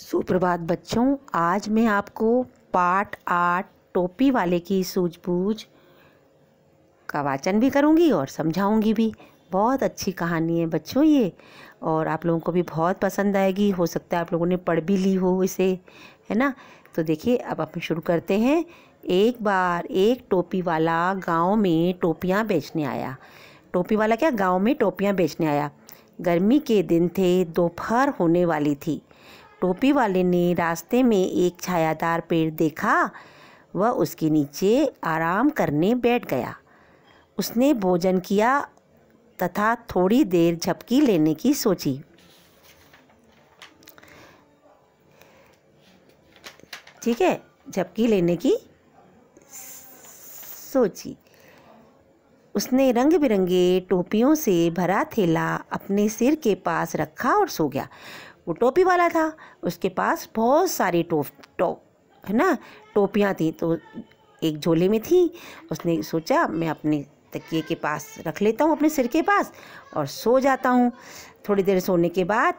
सुप्रभात बच्चों आज मैं आपको पार्ट आठ टोपी वाले की सूझबूझ का वाचन भी करूँगी और समझाऊँगी भी बहुत अच्छी कहानी है बच्चों ये और आप लोगों को भी बहुत पसंद आएगी हो सकता है आप लोगों ने पढ़ भी ली हो इसे है ना तो देखिए अब अपन शुरू करते हैं एक बार एक टोपी वाला गांव में टोपियाँ बेचने आया टोपी वाला क्या गांव में टोपियाँ बेचने आया गर्मी के दिन थे दोपहर होने वाली थी टोपी वाले ने रास्ते में एक छायादार पेड़ देखा वह उसके नीचे आराम करने बैठ गया उसने भोजन किया तथा थोड़ी देर झपकी लेने की सोची ठीक है झपकी लेने की सोची उसने रंग बिरंगे टोपियों से भरा थैला अपने सिर के पास रखा और सो गया वो टोपी वाला था उसके पास बहुत सारी टोप टो है ना टोपियाँ थी तो एक झोले में थी उसने सोचा मैं अपने तकिए के पास रख लेता हूँ अपने सिर के पास और सो जाता हूँ थोड़ी देर सोने के बाद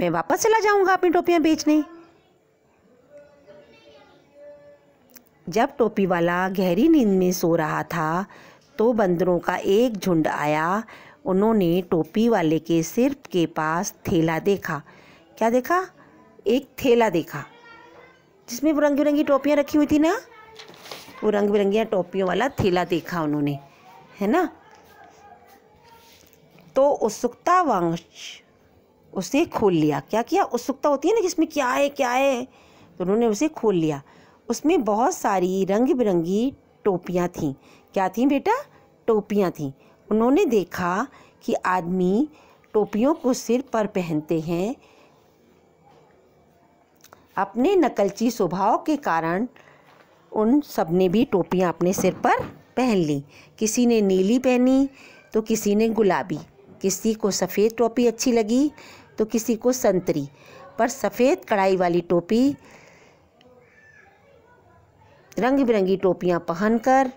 मैं वापस चला जाऊँगा अपनी टोपियाँ बेचने जब टोपी वाला गहरी नींद में सो रहा था तो बंदरों का एक झुंड आया उन्होंने टोपी वाले के सिर के पास थैला देखा क्या देखा एक थैला देखा जिसमें वो रंग बिरंगी टोपियाँ रखी हुई थी ना वो रंग बिरंगिया टोपियों वाला थैला देखा उन्होंने है ना तो उत्सुकता वंश उसे खोल लिया क्या किया उत्सुकता होती है ना जिसमें क्या है क्या है तो उन्होंने उसे खोल लिया उसमें बहुत सारी रंग बिरंगी टोपियाँ थीं क्या थीं बेटा टोपियाँ थीं उन्होंने देखा कि आदमी टोपियों को सिर पर पहनते हैं अपने नकलची स्वभाव के कारण उन सब ने भी टोपियाँ अपने सिर पर पहन ली किसी ने नीली पहनी तो किसी ने गुलाबी किसी को सफ़ेद टोपी अच्छी लगी तो किसी को संतरी पर सफ़ेद कढ़ाई वाली टोपी रंग बिरंगी टोपियाँ पहनकर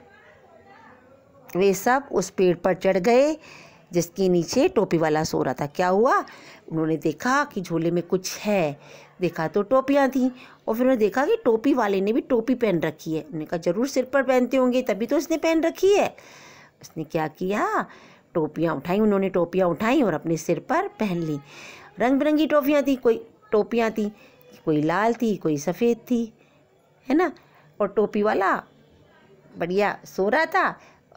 वे सब उस पेड़ पर चढ़ गए जिसके नीचे टोपी वाला सो रहा था क्या हुआ उन्होंने देखा कि झोले में कुछ है देखा तो टोपियाँ थीं और फिर उन्होंने देखा कि टोपी वाले ने भी टोपी पहन रखी है उन्होंने कहा ज़रूर सिर पर पहनते होंगे तभी तो उसने पहन रखी है उसने क्या किया टोपियाँ उठाई उन्होंने टोपियाँ उठाई और अपने सिर पर पहन ली रंग बिरंगी टोपियाँ थी कोई टोपियाँ थी कोई लाल थी कोई सफ़ेद थी है ना और टोपी वाला बढ़िया सो रहा था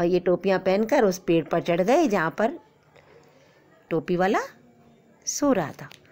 और ये टोपियाँ पहनकर उस पेड़ पर चढ़ गए जहाँ पर टोपी वाला सो रहा था